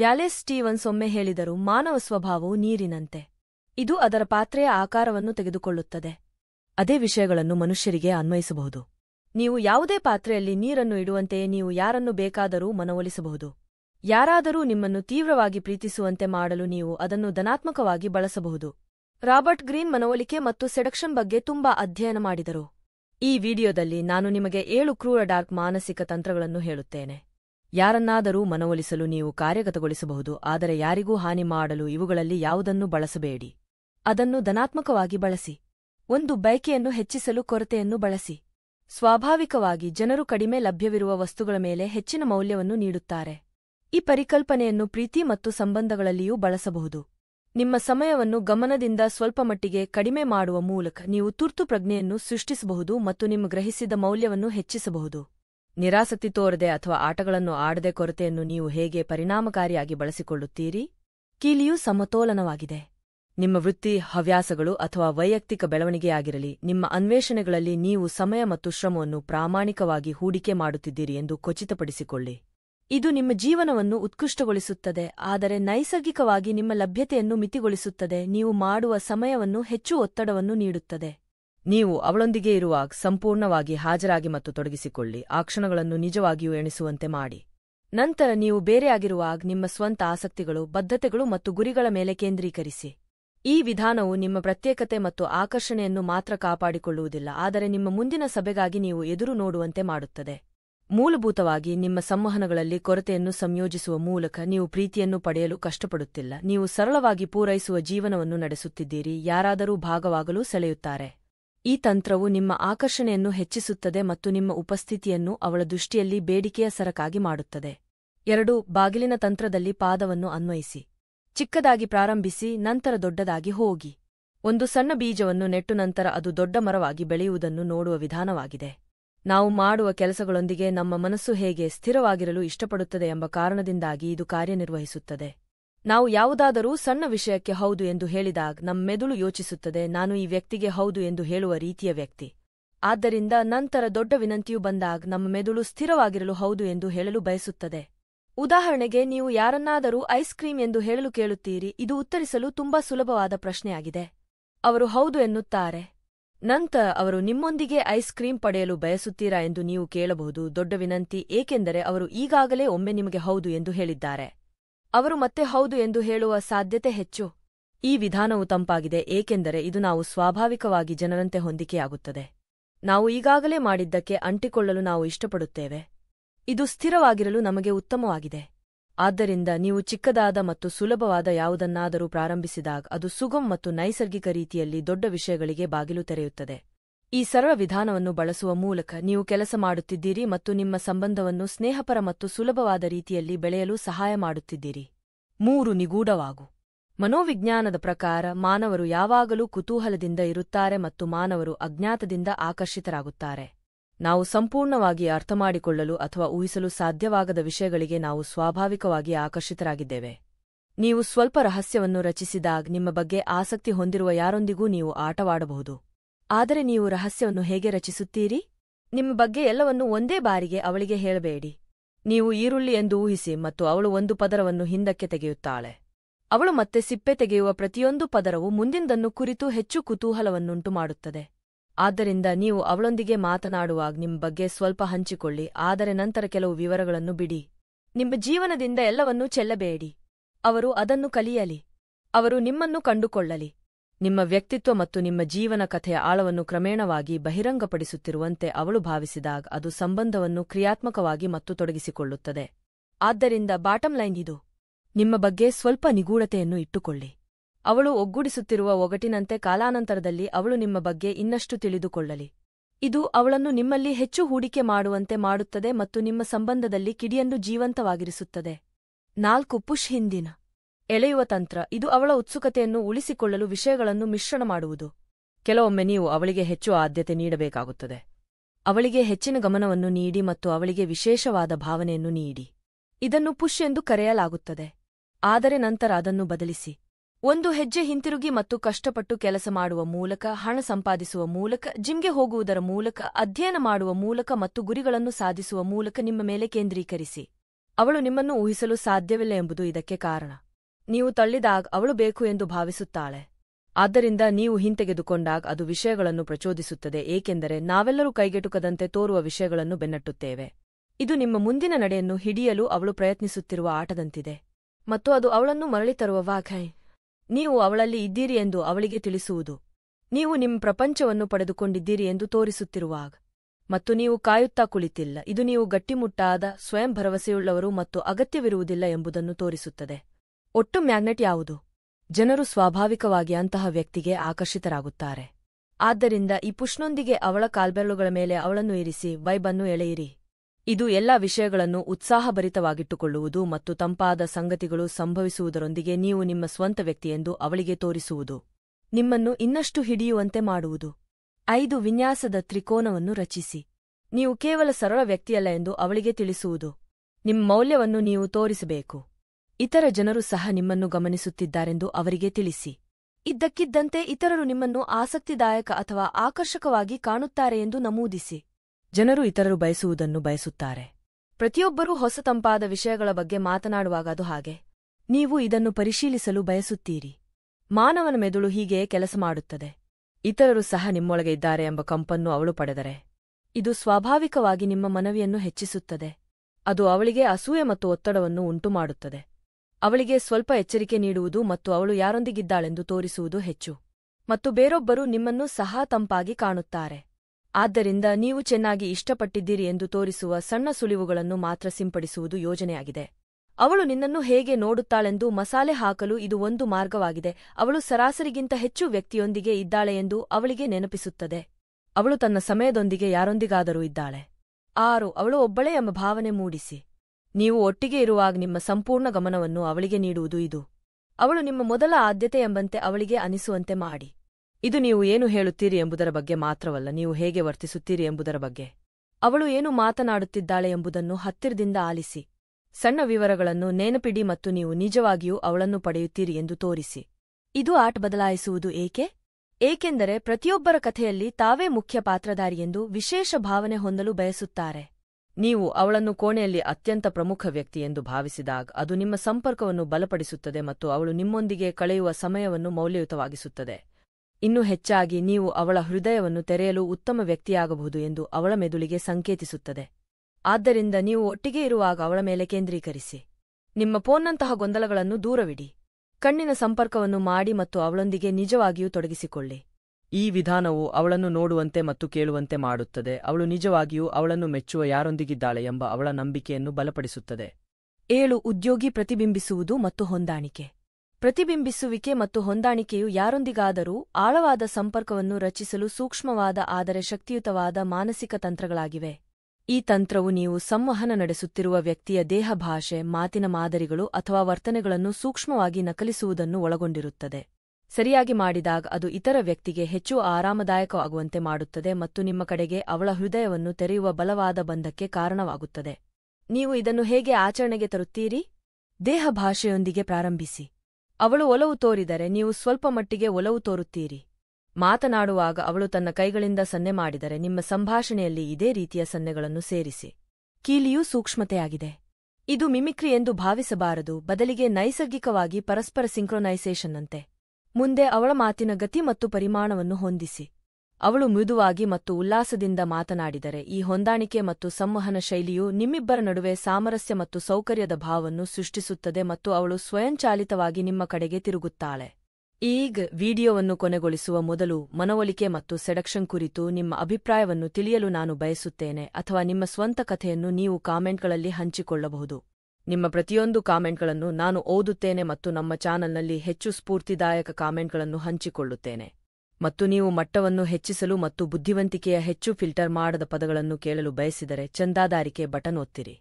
Wallace Stevens ಒಮ್ಮೆ ಹೇಳಿದರು ಮಾನವ ಸ್ವಭಾವವು ನೀರಿನಂತೆ ಇದು ಅದರ ಪಾತ್ರೆಯ ಆಕಾರವನ್ನು ತೆಗೆದುಕೊಳ್ಳುತ್ತದೆ ಅದೇ ವಿಷಯಗಳನ್ನು ಮನುಷ್ಯರಿಗೆ ಅನ್ವಯಿಸಬಹುದು ನೀವು ಯಾವುದೇ ಪಾತ್ರೆಯಲ್ಲಿ ನೀರನ್ನು ಇಡುವಂತೆಯೇ ನೀವು ಯಾರನ್ನು ಬೇಕಾದರೂ ಮನವೊಲಿಸಬಹುದು ಯಾರಾದರೂ ನಿಮ್ಮನ್ನು ತೀವ್ರವಾಗಿ ಪ್ರೀತಿಸುವಂತೆ ಮಾಡಲು ನೀವು ಅದನ್ನು ಧನಾತ್ಮಕವಾಗಿ ಬಳಸಬಹುದು ರಾಬರ್ಟ್ ಗ್ರೀನ್ ಮನವೊಲಿಕೆ ಮತ್ತು ಸೆಡಕ್ಷನ್ ಬಗ್ಗೆ ತುಂಬಾ ಅಧ್ಯಯನ ಮಾಡಿದರು ಈ ವಿಡಿಯೋದಲ್ಲಿ ನಾನು ನಿಮಗೆ ಏಳು ಕ್ರೂರ ಡಾರ್ಕ್ ಮಾನಸಿಕ ತಂತ್ರಗಳನ್ನು ಹೇಳುತ್ತೇನೆ ಯಾರನ್ನಾದರೂ ಮನವೊಲಿಸಲು ನೀವು ಕಾರ್ಯಗತಗೊಳಿಸಬಹುದು ಆದರೆ ಯಾರಿಗೂ ಹಾನಿ ಮಾಡಲು ಇವುಗಳಲ್ಲಿ ಯಾವುದನ್ನು ಬಳಸಬೇಡಿ ಅದನ್ನು ಧನಾತ್ಮಕವಾಗಿ ಬಳಸಿ ಒಂದು ಬಯಕೆಯನ್ನು ಹೆಚ್ಚಿಸಲು ಕೊರತೆಯನ್ನು ಬಳಸಿ ಸ್ವಾಭಾವಿಕವಾಗಿ ಜನರು ಕಡಿಮೆ ಲಭ್ಯವಿರುವ ವಸ್ತುಗಳ ಮೇಲೆ ಹೆಚ್ಚಿನ ಮೌಲ್ಯವನ್ನು ನೀಡುತ್ತಾರೆ ಈ ಪರಿಕಲ್ಪನೆಯನ್ನು ಪ್ರೀತಿ ಮತ್ತು ಸಂಬಂಧಗಳಲ್ಲಿಯೂ ಬಳಸಬಹುದು ನಿಮ್ಮ ಸಮಯವನ್ನು ಗಮನದಿಂದ ಸ್ವಲ್ಪ ಮಟ್ಟಿಗೆ ಕಡಿಮೆ ಮಾಡುವ ಮೂಲಕ ನೀವು ತುರ್ತು ಪ್ರಜ್ಞೆಯನ್ನು ಸೃಷ್ಟಿಸಬಹುದು ಮತ್ತು ನಿಮ್ಮ ಗ್ರಹಿಸಿದ ಮೌಲ್ಯವನ್ನು ಹೆಚ್ಚಿಸಬಹುದು ನಿರಾಸಕ್ತಿ ತೋರದೆ ಅಥವಾ ಆಟಗಳನ್ನು ಆಡದೆ ಕೊರತೆಯನ್ನು ನೀವು ಹೇಗೆ ಪರಿಣಾಮಕಾರಿಯಾಗಿ ಬಳಸಿಕೊಳ್ಳುತ್ತೀರಿ ಕೀಲಿಯು ಸಮತೋಲನವಾಗಿದೆ ನಿಮ್ಮ ವೃತ್ತಿ ಹವ್ಯಾಸಗಳು ಅಥವಾ ವೈಯಕ್ತಿಕ ಬೆಳವಣಿಗೆಯಾಗಿರಲಿ ನಿಮ್ಮ ಅನ್ವೇಷಣೆಗಳಲ್ಲಿ ನೀವು ಸಮಯ ಮತ್ತು ಶ್ರಮವನ್ನು ಪ್ರಾಮಾಣಿಕವಾಗಿ ಹೂಡಿಕೆ ಮಾಡುತ್ತಿದ್ದೀರಿ ಎಂದು ಖಚಿತಪಡಿಸಿಕೊಳ್ಳಿ ಇದು ನಿಮ್ಮ ಜೀವನವನ್ನು ಉತ್ಕೃಷ್ಟಗೊಳಿಸುತ್ತದೆ ಆದರೆ ನೈಸರ್ಗಿಕವಾಗಿ ನಿಮ್ಮ ಲಭ್ಯತೆಯನ್ನು ಮಿತಿಗೊಳಿಸುತ್ತದೆ ನೀವು ಮಾಡುವ ಸಮಯವನ್ನು ಹೆಚ್ಚು ಒತ್ತಡವನ್ನು ನೀಡುತ್ತದೆ ನೀವು ಅವಳೊಂದಿಗೆ ಇರುವಾಗ ಸಂಪೂರ್ಣವಾಗಿ ಹಾಜರಾಗಿ ಮತ್ತು ತೊಡಗಿಸಿಕೊಳ್ಳಿ ಆ ಕ್ಷಣಗಳನ್ನು ನಿಜವಾಗಿಯೂ ಎಣಿಸುವಂತೆ ಮಾಡಿ ನಂತರ ನೀವು ಬೇರೆಯಾಗಿರುವಾಗ ನಿಮ್ಮ ಸ್ವಂತ ಆಸಕ್ತಿಗಳು ಬದ್ಧತೆಗಳು ಮತ್ತು ಗುರಿಗಳ ಮೇಲೆ ಕೇಂದ್ರೀಕರಿಸಿ ಈ ವಿಧಾನವು ನಿಮ್ಮ ಪ್ರತ್ಯೇಕತೆ ಮತ್ತು ಆಕರ್ಷಣೆಯನ್ನು ಮಾತ್ರ ಕಾಪಾಡಿಕೊಳ್ಳುವುದಿಲ್ಲ ಆದರೆ ನಿಮ್ಮ ಮುಂದಿನ ಸಭೆಗಾಗಿ ನೀವು ಎದುರು ನೋಡುವಂತೆ ಮಾಡುತ್ತದೆ ಮೂಲಭೂತವಾಗಿ ನಿಮ್ಮ ಸಂವಹನಗಳಲ್ಲಿ ಕೊರತೆಯನ್ನು ಸಂಯೋಜಿಸುವ ಮೂಲಕ ನೀವು ಪ್ರೀತಿಯನ್ನು ಪಡೆಯಲು ಕಷ್ಟಪಡುತ್ತಿಲ್ಲ ನೀವು ಸರಳವಾಗಿ ಪೂರೈಸುವ ಜೀವನವನ್ನು ನಡೆಸುತ್ತಿದ್ದೀರಿ ಯಾರಾದರೂ ಭಾಗವಾಗಲು ಸೆಳೆಯುತ್ತಾರೆ ಈ ತಂತ್ರವು ನಿಮ್ಮ ಆಕರ್ಷಣೆಯನ್ನು ಹೆಚ್ಚಿಸುತ್ತದೆ ಮತ್ತು ನಿಮ್ಮ ಉಪಸ್ಥಿತಿಯನ್ನು ಅವಳ ದೃಷ್ಟಿಯಲ್ಲಿ ಬೇಡಿಕೆಯ ಸರಕಾಗಿ ಮಾಡುತ್ತದೆ ಎರಡು ಬಾಗಿಲಿನ ತಂತ್ರದಲ್ಲಿ ಪಾದವನ್ನು ಅನ್ವಯಿಸಿ ಚಿಕ್ಕದಾಗಿ ಪ್ರಾರಂಭಿಸಿ ನಂತರ ದೊಡ್ಡದಾಗಿ ಹೋಗಿ ಒಂದು ಸಣ್ಣ ಬೀಜವನ್ನು ನೆಟ್ಟು ನಂತರ ಅದು ದೊಡ್ಡ ಮರವಾಗಿ ಬೆಳೆಯುವುದನ್ನು ನೋಡುವ ವಿಧಾನವಾಗಿದೆ ನಾವು ಮಾಡುವ ಕೆಲಸಗಳೊಂದಿಗೆ ನಮ್ಮ ಮನಸ್ಸು ಹೇಗೆ ಸ್ಥಿರವಾಗಿರಲು ಇಷ್ಟಪಡುತ್ತದೆ ಎಂಬ ಕಾರಣದಿಂದಾಗಿ ಇದು ಕಾರ್ಯನಿರ್ವಹಿಸುತ್ತದೆ ನಾವು ಯಾವುದಾದರೂ ಸಣ್ಣ ವಿಷಯಕ್ಕೆ ಹೌದು ಎಂದು ಹೇಳಿದಾಗ ನಮ್ಮ ಮೆದುಳು ಯೋಚಿಸುತ್ತದೆ ನಾನು ಈ ವ್ಯಕ್ತಿಗೆ ಹೌದು ಎಂದು ಹೇಳುವ ರೀತಿಯ ವ್ಯಕ್ತಿ ಆದ್ದರಿಂದ ನಂತರ ದೊಡ್ಡ ವಿನಂತಿಯು ಬಂದಾಗ ನಮ್ಮ ಮೆದುಳು ಸ್ಥಿರವಾಗಿರಲು ಹೌದು ಎಂದು ಹೇಳಲು ಬಯಸುತ್ತದೆ ಉದಾಹರಣೆಗೆ ನೀವು ಯಾರನ್ನಾದರೂ ಐಸ್ ಕ್ರೀಮ್ ಎಂದು ಹೇಳಲು ಕೇಳುತ್ತೀರಿ ಇದು ಉತ್ತರಿಸಲು ತುಂಬಾ ಸುಲಭವಾದ ಪ್ರಶ್ನೆಯಾಗಿದೆ ಅವರು ಹೌದು ಎನ್ನುತ್ತಾರೆ ನಂತರ ಅವರು ನಿಮ್ಮೊಂದಿಗೆ ಐಸ್ ಕ್ರೀಂ ಪಡೆಯಲು ಬಯಸುತ್ತೀರಾ ಎಂದು ನೀವು ಕೇಳಬಹುದು ದೊಡ್ಡ ವಿನಂತಿ ಏಕೆಂದರೆ ಅವರು ಈಗಾಗಲೇ ಒಮ್ಮೆ ನಿಮಗೆ ಹೌದು ಎಂದು ಹೇಳಿದ್ದಾರೆ ಅವರು ಮತ್ತೆ ಹೌದು ಎಂದು ಹೇಳುವ ಸಾಧ್ಯತೆ ಹೆಚ್ಚು ಈ ವಿಧಾನವು ತಂಪಾಗಿದೆ ಏಕೆಂದರೆ ಇದು ನಾವು ಸ್ವಾಭಾವಿಕವಾಗಿ ಜನರಂತೆ ಹೊಂದಿಕೆಯಾಗುತ್ತದೆ ನಾವು ಈಗಾಗಲೇ ಮಾಡಿದ್ದಕ್ಕೆ ಅಂಟಿಕೊಳ್ಳಲು ನಾವು ಇಷ್ಟಪಡುತ್ತೇವೆ ಇದು ಸ್ಥಿರವಾಗಿರಲು ನಮಗೆ ಉತ್ತಮವಾಗಿದೆ ಆದ್ದರಿಂದ ನೀವು ಚಿಕ್ಕದಾದ ಮತ್ತು ಸುಲಭವಾದ ಯಾವುದನ್ನಾದರೂ ಪ್ರಾರಂಭಿಸಿದಾಗ ಅದು ಸುಗಮ್ ಮತ್ತು ನೈಸರ್ಗಿಕ ರೀತಿಯಲ್ಲಿ ದೊಡ್ಡ ವಿಷಯಗಳಿಗೆ ಬಾಗಿಲು ತೆರೆಯುತ್ತದೆ ಈ ಸರಳ ವಿಧಾನವನ್ನು ಬಳಸುವ ಮೂಲಕ ನೀವು ಕೆಲಸ ಮಾಡುತ್ತಿದ್ದೀರಿ ಮತ್ತು ನಿಮ್ಮ ಸಂಬಂಧವನ್ನು ಸ್ನೇಹಪರ ಮತ್ತು ಸುಲಭವಾದ ರೀತಿಯಲ್ಲಿ ಬೆಳೆಯಲು ಸಹಾಯ ಮಾಡುತ್ತಿದ್ದೀರಿ ಮೂರು ನಿಗೂಢವಾಗು ಮನೋವಿಜ್ಞಾನದ ಪ್ರಕಾರ ಮಾನವರು ಯಾವಾಗಲೂ ಕುತೂಹಲದಿಂದ ಇರುತ್ತಾರೆ ಮತ್ತು ಮಾನವರು ಅಜ್ಞಾತದಿಂದ ಆಕರ್ಷಿತರಾಗುತ್ತಾರೆ ನಾವು ಸಂಪೂರ್ಣವಾಗಿ ಅರ್ಥಮಾಡಿಕೊಳ್ಳಲು ಅಥವಾ ಊಹಿಸಲು ಸಾಧ್ಯವಾಗದ ವಿಷಯಗಳಿಗೆ ನಾವು ಸ್ವಾಭಾವಿಕವಾಗಿ ಆಕರ್ಷಿತರಾಗಿದ್ದೇವೆ ನೀವು ಸ್ವಲ್ಪ ರಹಸ್ಯವನ್ನು ರಚಿಸಿದಾಗ ನಿಮ್ಮ ಬಗ್ಗೆ ಆಸಕ್ತಿ ಹೊಂದಿರುವ ಯಾರೊಂದಿಗೂ ನೀವು ಆಟವಾಡಬಹುದು ಆದರೆ ನೀವು ರಹಸ್ಯವನ್ನು ಹೇಗೆ ರಚಿಸುತ್ತೀರಿ ನಿಮ್ಮ ಬಗ್ಗೆ ಎಲ್ಲವನ್ನೂ ಒಂದೇ ಬಾರಿಗೆ ಅವಳಿಗೆ ಹೇಳಬೇಡಿ ನೀವು ಈರುಳ್ಳಿ ಎಂದು ಊಹಿಸಿ ಮತ್ತು ಅವಳು ಒಂದು ಪದರವನ್ನು ಹಿಂದಕ್ಕೆ ತೆಗೆಯುತ್ತಾಳೆ ಅವಳು ಮತ್ತೆ ಸಿಪ್ಪೆ ತೆಗೆಯುವ ಪ್ರತಿಯೊಂದು ಪದರವು ಮುಂದಿನದನ್ನು ಕುರಿತು ಹೆಚ್ಚು ಕುತೂಹಲವನ್ನುಂಟು ಮಾಡುತ್ತದೆ ಆದ್ದರಿಂದ ನೀವು ಅವಳೊಂದಿಗೆ ಮಾತನಾಡುವಾಗ ನಿಮ್ಮ ಬಗ್ಗೆ ಸ್ವಲ್ಪ ಹಂಚಿಕೊಳ್ಳಿ ಆದರೆ ನಂತರ ಕೆಲವು ವಿವರಗಳನ್ನು ಬಿಡಿ ನಿಮ್ಮ ಜೀವನದಿಂದ ಎಲ್ಲವನ್ನೂ ಚೆಲ್ಲಬೇಡಿ ಅವರು ಅದನ್ನು ಕಲಿಯಲಿ ಅವರು ನಿಮ್ಮನ್ನು ಕಂಡುಕೊಳ್ಳಲಿ ನಿಮ್ಮ ವ್ಯಕ್ತಿತ್ವ ಮತ್ತು ನಿಮ್ಮ ಜೀವನ ಕಥೆಯ ಆಳವನ್ನು ಕ್ರಮೇಣವಾಗಿ ಬಹಿರಂಗಪಡಿಸುತ್ತಿರುವಂತೆ ಅವಳು ಭಾವಿಸಿದಾಗ ಅದು ಸಂಬಂಧವನ್ನು ಕ್ರಿಯಾತ್ಮಕವಾಗಿ ಮತ್ತು ತೊಡಗಿಸಿಕೊಳ್ಳುತ್ತದೆ ಆದ್ದರಿಂದ ಬಾಟಮ್ ಲೈನ್ ಇದು ನಿಮ್ಮ ಬಗ್ಗೆ ಸ್ವಲ್ಪ ನಿಗೂಢತೆಯನ್ನು ಇಟ್ಟುಕೊಳ್ಳಿ ಅವಳು ಒಗ್ಗೂಡಿಸುತ್ತಿರುವ ಒಗಟಿನಂತೆ ಕಾಲಾನಂತರದಲ್ಲಿ ಅವಳು ನಿಮ್ಮ ಬಗ್ಗೆ ಇನ್ನಷ್ಟು ತಿಳಿದುಕೊಳ್ಳಲಿ ಇದು ಅವಳನ್ನು ನಿಮ್ಮಲ್ಲಿ ಹೆಚ್ಚು ಹೂಡಿಕೆ ಮಾಡುವಂತೆ ಮಾಡುತ್ತದೆ ಮತ್ತು ನಿಮ್ಮ ಸಂಬಂಧದಲ್ಲಿ ಕಿಡಿಯನ್ನು ಜೀವಂತವಾಗಿರಿಸುತ್ತದೆ ನಾಲ್ಕು ಪುಷ್ ಹಿಂದಿನ ಎಳೆಯುವ ತಂತ್ರ ಇದು ಅವಳ ಉತ್ಸುಕತೆಯನ್ನು ಉಳಿಸಿಕೊಳ್ಳಲು ವಿಷಯಗಳನ್ನು ಮಿಶ್ರಣ ಮಾಡುವುದು ಕೆಲವೊಮ್ಮೆ ನೀವು ಅವಳಿಗೆ ಹೆಚ್ಚು ಆದ್ಯತೆ ನೀಡಬೇಕಾಗುತ್ತದೆ ಅವಳಿಗೆ ಹೆಚ್ಚಿನ ಗಮನವನ್ನು ನೀಡಿ ಮತ್ತು ಅವಳಿಗೆ ವಿಶೇಷವಾದ ಭಾವನೆಯನ್ನು ನೀಡಿ ಇದನ್ನು ಪುಷ್ ಎಂದು ಕರೆಯಲಾಗುತ್ತದೆ ಆದರೆ ನಂತರ ಅದನ್ನು ಬದಲಿಸಿ ಒಂದು ಹೆಜ್ಜೆ ಹಿಂತಿರುಗಿ ಮತ್ತು ಕಷ್ಟಪಟ್ಟು ಕೆಲಸ ಮಾಡುವ ಮೂಲಕ ಹಣ ಸಂಪಾದಿಸುವ ಮೂಲಕ ಜಿಮ್ಗೆ ಹೋಗುವುದರ ಮೂಲಕ ಅಧ್ಯಯನ ಮಾಡುವ ಮೂಲಕ ಮತ್ತು ಗುರಿಗಳನ್ನು ಸಾಧಿಸುವ ಮೂಲಕ ನಿಮ್ಮ ಮೇಲೆ ಕೇಂದ್ರೀಕರಿಸಿ ಅವಳು ನಿಮ್ಮನ್ನು ಊಹಿಸಲು ಸಾಧ್ಯವಿಲ್ಲ ಎಂಬುದು ಇದಕ್ಕೆ ಕಾರಣ ನೀವು ತಳ್ಳಿದಾಗ ಅವಳು ಬೇಕು ಎಂದು ಭಾವಿಸುತ್ತಾಳೆ ಆದ್ದರಿಂದ ನೀವು ಹಿಂತೆಗೆದುಕೊಂಡಾಗ ಅದು ವಿಷಯಗಳನ್ನು ಪ್ರಚೋದಿಸುತ್ತದೆ ಏಕೆಂದರೆ ನಾವೆಲ್ಲರೂ ಕೈಗೆಟುಕದಂತೆ ತೋರುವ ವಿಷಯಗಳನ್ನು ಬೆನ್ನಟ್ಟುತ್ತೇವೆ ಇದು ನಿಮ್ಮ ಮುಂದಿನ ನಡೆಯನ್ನು ಹಿಡಿಯಲು ಅವಳು ಪ್ರಯತ್ನಿಸುತ್ತಿರುವ ಆಟದಂತಿದೆ ಮತ್ತು ಅದು ಅವಳನ್ನು ಮರಳಿ ತರುವ ವಾಘೈ ನೀವು ಅವಳಲ್ಲಿ ಇದ್ದೀರಿ ಎಂದು ಅವಳಿಗೆ ತಿಳಿಸುವುದು ನೀವು ನಿಮ್ಮ ಪ್ರಪಂಚವನ್ನು ಪಡೆದುಕೊಂಡಿದ್ದೀರಿ ಎಂದು ತೋರಿಸುತ್ತಿರುವಾಗ ಮತ್ತು ನೀವು ಕಾಯುತ್ತಾ ಕುಳಿತಿಲ್ಲ ಇದು ನೀವು ಗಟ್ಟಿಮುಟ್ಟಾದ ಸ್ವಯಂ ಭರವಸೆಯುಳ್ಳವರು ಮತ್ತು ಅಗತ್ಯವಿರುವುದಿಲ್ಲ ಎಂಬುದನ್ನು ತೋರಿಸುತ್ತದೆ ಒಟ್ಟು ಮ್ಯಾಗ್ನೆಟ್ ಯಾವುದು ಜನರು ಸ್ವಾಭಾವಿಕವಾಗಿ ಅಂತಹ ವ್ಯಕ್ತಿಗೆ ಆಕರ್ಷಿತರಾಗುತ್ತಾರೆ ಆದ್ದರಿಂದ ಈ ಪುಷ್ನೊಂದಿಗೆ ಅವಳ ಕಾಲ್ಬೆರಳುಗಳ ಮೇಲೆ ಅವಳನ್ನು ಇರಿಸಿ ವೈಬನ್ನು ಎಳೆಯಿರಿ ಇದು ಎಲ್ಲಾ ವಿಷಯಗಳನ್ನು ಉತ್ಸಾಹಭರಿತವಾಗಿಟ್ಟುಕೊಳ್ಳುವುದು ಮತ್ತು ತಂಪಾದ ಸಂಗತಿಗಳು ಸಂಭವಿಸುವುದರೊಂದಿಗೆ ನೀವು ನಿಮ್ಮ ಸ್ವಂತ ವ್ಯಕ್ತಿಯೆಂದು ಅವಳಿಗೆ ತೋರಿಸುವುದು ನಿಮ್ಮನ್ನು ಇನ್ನಷ್ಟು ಹಿಡಿಯುವಂತೆ ಮಾಡುವುದು ಐದು ವಿನ್ಯಾಸದ ತ್ರಿಕೋನವನ್ನು ರಚಿಸಿ ನೀವು ಕೇವಲ ಸರಳ ವ್ಯಕ್ತಿಯಲ್ಲ ಎಂದು ಅವಳಿಗೆ ತಿಳಿಸುವುದು ನಿಮ್ಮ ಮೌಲ್ಯವನ್ನು ನೀವು ತೋರಿಸಬೇಕು ಇತರ ಜನರು ಸಹ ನಿಮ್ಮನ್ನು ಗಮನಿಸುತ್ತಿದ್ದಾರೆಂದು ಅವರಿಗೆ ತಿಳಿಸಿ ಇದ್ದಕ್ಕಿದ್ದಂತೆ ಇತರರು ನಿಮ್ಮನ್ನು ಆಸಕ್ತಿದಾಯಕ ಅಥವಾ ಆಕರ್ಷಕವಾಗಿ ಕಾಣುತ್ತಾರೆ ಎಂದು ನಮೂದಿಸಿ ಜನರು ಇತರರು ಬಯಸುವುದನ್ನು ಬಯಸುತ್ತಾರೆ ಪ್ರತಿಯೊಬ್ಬರೂ ಹೊಸ ತಂಪಾದ ವಿಷಯಗಳ ಬಗ್ಗೆ ಮಾತನಾಡುವಾಗ ಅದು ಹಾಗೆ ನೀವು ಇದನ್ನು ಪರಿಶೀಲಿಸಲು ಬಯಸುತ್ತೀರಿ ಮಾನವನ ಮೆದುಳು ಹೀಗೆ ಕೆಲಸ ಮಾಡುತ್ತದೆ ಇತರರು ಸಹ ನಿಮ್ಮೊಳಗೆ ಇದ್ದಾರೆ ಎಂಬ ಕಂಪನ್ನು ಅವಳು ಪಡೆದರೆ ಇದು ಸ್ವಾಭಾವಿಕವಾಗಿ ನಿಮ್ಮ ಮನವಿಯನ್ನು ಹೆಚ್ಚಿಸುತ್ತದೆ ಅದು ಅವಳಿಗೆ ಅಸೂಯೆ ಮತ್ತು ಒತ್ತಡವನ್ನು ಉಂಟುಮಾಡುತ್ತದೆ ಅವಳಿಗೆ ಸ್ವಲ್ಪ ಎಚ್ಚರಿಕೆ ನೀಡುವುದು ಮತ್ತು ಅವಳು ಯಾರೊಂದಿಗಿದ್ದಾಳೆಂದು ತೋರಿಸುವುದು ಹೆಚ್ಚು ಮತ್ತು ಬೇರೊಬ್ಬರು ನಿಮ್ಮನ್ನು ಸಹ ತಂಪಾಗಿ ಕಾಣುತ್ತಾರೆ ಆದ್ದರಿಂದ ನೀವು ಚೆನ್ನಾಗಿ ಇಷ್ಟಪಟ್ಟಿದ್ದೀರಿ ಎಂದು ತೋರಿಸುವ ಸಣ್ಣ ಸುಳಿವುಗಳನ್ನು ಮಾತ್ರ ಸಿಂಪಡಿಸುವುದು ಯೋಜನೆಯಾಗಿದೆ ಅವಳು ನಿನ್ನನ್ನು ಹೇಗೆ ನೋಡುತ್ತಾಳೆಂದು ಮಸಾಲೆ ಹಾಕಲು ಇದು ಒಂದು ಮಾರ್ಗವಾಗಿದೆ ಅವಳು ಸರಾಸರಿಗಿಂತ ಹೆಚ್ಚು ವ್ಯಕ್ತಿಯೊಂದಿಗೆ ಇದ್ದಾಳೆ ಎಂದು ಅವಳಿಗೆ ನೆನಪಿಸುತ್ತದೆ ಅವಳು ತನ್ನ ಸಮಯದೊಂದಿಗೆ ಯಾರೊಂದಿಗಾದರೂ ಇದ್ದಾಳೆ ಆರು ಅವಳು ಒಬ್ಬಳೇ ಎಂಬ ಭಾವನೆ ಮೂಡಿಸಿ ನೀವು ಒಟ್ಟಿಗೆ ಇರುವಾಗ ನಿಮ್ಮ ಸಂಪೂರ್ಣ ಗಮನವನ್ನು ಅವಳಿಗೆ ನೀಡುವುದು ಇದು ಅವಳು ನಿಮ್ಮ ಮೊದಲ ಆದ್ಯತೆ ಎಂಬಂತೆ ಅವಳಿಗೆ ಅನಿಸುವಂತೆ ಮಾಡಿ ಇದು ನೀವು ಏನು ಹೇಳುತ್ತೀರಿ ಎಂಬುದರ ಬಗ್ಗೆ ಮಾತ್ರವಲ್ಲ ನೀವು ಹೇಗೆ ವರ್ತಿಸುತ್ತೀರಿ ಎಂಬುದರ ಬಗ್ಗೆ ಅವಳು ಏನು ಮಾತನಾಡುತ್ತಿದ್ದಾಳೆ ಎಂಬುದನ್ನು ಹತ್ತಿರದಿಂದ ಆಲಿಸಿ ಸಣ್ಣ ವಿವರಗಳನ್ನು ನೇನಪಿಡಿ ಮತ್ತು ನೀವು ನಿಜವಾಗಿಯೂ ಅವಳನ್ನು ಪಡೆಯುತ್ತೀರಿ ಎಂದು ತೋರಿಸಿ ಇದು ಆಟ್ ಬದಲಾಯಿಸುವುದು ಏಕೆ ಏಕೆಂದರೆ ಪ್ರತಿಯೊಬ್ಬರ ಕಥೆಯಲ್ಲಿ ತಾವೇ ಮುಖ್ಯ ಪಾತ್ರಧಾರಿಯೆಂದು ವಿಶೇಷ ಭಾವನೆ ಹೊಂದಲು ಬಯಸುತ್ತಾರೆ ನೀವು ಅವಳನ್ನು ಕೋಣೆಯಲ್ಲಿ ಅತ್ಯಂತ ಪ್ರಮುಖ ವ್ಯಕ್ತಿ ಎಂದು ಭಾವಿಸಿದಾಗ ಅದು ನಿಮ್ಮ ಸಂಪರ್ಕವನ್ನು ಬಲಪಡಿಸುತ್ತದೆ ಮತ್ತು ಅವಳು ನಿಮ್ಮೊಂದಿಗೆ ಕಳೆಯುವ ಸಮಯವನ್ನು ಮೌಲ್ಯಯುತವಾಗಿಸುತ್ತದೆ ಇನ್ನೂ ಹೆಚ್ಚಾಗಿ ನೀವು ಅವಳ ಹೃದಯವನ್ನು ತೆರೆಯಲು ಉತ್ತಮ ವ್ಯಕ್ತಿಯಾಗಬಹುದು ಎಂದು ಅವಳ ಮೆದುಳಿಗೆ ಸಂಕೇತಿಸುತ್ತದೆ ಆದ್ದರಿಂದ ನೀವು ಒಟ್ಟಿಗೆ ಇರುವಾಗ ಅವಳ ಮೇಲೆ ಕೇಂದ್ರೀಕರಿಸಿ ನಿಮ್ಮ ಫೋನ್ನಂತಹ ಗೊಂದಲಗಳನ್ನು ದೂರವಿಡಿ ಕಣ್ಣಿನ ಸಂಪರ್ಕವನ್ನು ಮಾಡಿ ಮತ್ತು ಅವಳೊಂದಿಗೆ ನಿಜವಾಗಿಯೂ ತೊಡಗಿಸಿಕೊಳ್ಳಿ ಈ ವಿಧಾನವು ಅವಳನ್ನು ನೋಡುವಂತೆ ಮತ್ತು ಕೇಳುವಂತೆ ಮಾಡುತ್ತದೆ ಅವಳು ನಿಜವಾಗಿಯೂ ಅವಳನ್ನು ಮೆಚ್ಚುವ ಯಾರೊಂದಿಗಿದ್ದಾಳೆ ಎಂಬ ಅವಳ ನಂಬಿಕೆಯನ್ನು ಬಲಪಡಿಸುತ್ತದೆ ಏಳು ಉದ್ಯೋಗಿ ಪ್ರತಿಬಿಂಬಿಸುವುದು ಮತ್ತು ಹೊಂದಾಣಿಕೆ ಪ್ರತಿಬಿಂಬಿಸುವಿಕೆ ಮತ್ತು ಹೊಂದಾಣಿಕೆಯು ಯಾರೊಂದಿಗಾದರೂ ಆಳವಾದ ಸಂಪರ್ಕವನ್ನು ರಚಿಸಲು ಸೂಕ್ಷ್ಮವಾದ ಆದರೆ ಶಕ್ತಿಯುತವಾದ ಮಾನಸಿಕ ತಂತ್ರಗಳಾಗಿವೆ ಈ ತಂತ್ರವು ನೀವು ಸಂವಹನ ನಡೆಸುತ್ತಿರುವ ವ್ಯಕ್ತಿಯ ದೇಹಭಾಷೆ ಮಾತಿನ ಮಾದರಿಗಳು ಅಥವಾ ವರ್ತನೆಗಳನ್ನು ಸೂಕ್ಷ್ಮವಾಗಿ ನಕಲಿಸುವುದನ್ನು ಒಳಗೊಂಡಿರುತ್ತದೆ ಸರಿಯಾಗಿ ಮಾಡಿದಾಗ ಅದು ಇತರ ವ್ಯಕ್ತಿಗೆ ಹೆಚ್ಚು ಆರಾಮದಾಯಕವಾಗುವಂತೆ ಮಾಡುತ್ತದೆ ಮತ್ತು ನಿಮ್ಮ ಕಡೆಗೆ ಅವಳ ಹೃದಯವನ್ನು ತೆರೆಯುವ ಬಲವಾದ ಬಂಧಕ್ಕೆ ಕಾರಣವಾಗುತ್ತದೆ ನೀವು ಇದನ್ನು ಹೇಗೆ ಆಚರಣೆಗೆ ತರುತ್ತೀರಿ ದೇಹ ಭಾಷೆಯೊಂದಿಗೆ ಪ್ರಾರಂಭಿಸಿ ಅವಳು ಒಲವು ತೋರಿದರೆ ನೀವು ಸ್ವಲ್ಪ ಮಟ್ಟಿಗೆ ಒಲವು ತೋರುತ್ತೀರಿ ಮಾತನಾಡುವಾಗ ಅವಳು ತನ್ನ ಕೈಗಳಿಂದ ಸನ್ನೆ ಮಾಡಿದರೆ ನಿಮ್ಮ ಸಂಭಾಷಣೆಯಲ್ಲಿ ಇದೇ ರೀತಿಯ ಸನ್ನೆಗಳನ್ನು ಸೇರಿಸಿ ಕೀಲಿಯೂ ಸೂಕ್ಷ್ಮತೆಯಾಗಿದೆ ಇದು ಮಿಮಿಕ್ರಿ ಎಂದು ಭಾವಿಸಬಾರದು ಬದಲಿಗೆ ನೈಸರ್ಗಿಕವಾಗಿ ಪರಸ್ಪರ ಸಿಂಕ್ರೊನೈಸೇಷನ್ನಂತೆ ಮುಂದೆ ಅವಳ ಮಾತಿನ ಗತಿ ಮತ್ತು ಪರಿಮಾಣವನ್ನು ಹೊಂದಿಸಿ ಅವಳು ಮೃದುವಾಗಿ ಮತ್ತು ಉಲ್ಲಾಸದಿಂದ ಮಾತನಾಡಿದರೆ ಈ ಹೊಂದಾಣಿಕೆ ಮತ್ತು ಸಂವಹನ ಶೈಲಿಯು ನಿಮ್ಮಿಬ್ಬರ ನಡುವೆ ಸಾಮರಸ್ಯ ಮತ್ತು ಸೌಕರ್ಯದ ಭಾವವನ್ನು ಸೃಷ್ಟಿಸುತ್ತದೆ ಮತ್ತು ಅವಳು ಸ್ವಯಂಚಾಲಿತವಾಗಿ ನಿಮ್ಮ ಕಡೆಗೆ ತಿರುಗುತ್ತಾಳೆ ಈಗ ವಿಡಿಯೋವನ್ನು ಕೊನೆಗೊಳಿಸುವ ಮೊದಲು ಮನವೊಲಿಕೆ ಮತ್ತು ಸೆಡಕ್ಷನ್ ಕುರಿತು ನಿಮ್ಮ ಅಭಿಪ್ರಾಯವನ್ನು ತಿಳಿಯಲು ನಾನು ಬಯಸುತ್ತೇನೆ ಅಥವಾ ನಿಮ್ಮ ಸ್ವಂತ ಕಥೆಯನ್ನು ನೀವು ಕಾಮೆಂಟ್ಗಳಲ್ಲಿ ಹಂಚಿಕೊಳ್ಳಬಹುದು ನಿಮ್ಮ ಪ್ರತಿಯೊಂದು ಕಾಮೆಂಟ್ಗಳನ್ನು ನಾನು ಓದುತ್ತೇನೆ ಮತ್ತು ನಮ್ಮ ಚಾನೆಲ್ನಲ್ಲಿ ಹೆಚ್ಚು ಸ್ಫೂರ್ತಿದಾಯಕ ಕಾಮೆಂಟ್ಗಳನ್ನು ಹಂಚಿಕೊಳ್ಳುತ್ತೇನೆ ಮತ್ತು ನೀವು ಮಟ್ಟವನ್ನು ಹೆಚ್ಚಿಸಲು ಮತ್ತು ಬುದ್ಧಿವಂತಿಕೆಯ ಹೆಚ್ಚು ಫಿಲ್ಟರ್ ಮಾಡದ ಪದಗಳನ್ನು ಕೇಳಲು ಬಯಸಿದರೆ ಚಂದಾದಾರಿಕೆ ಬಟನ್ ಒತ್ತಿರಿ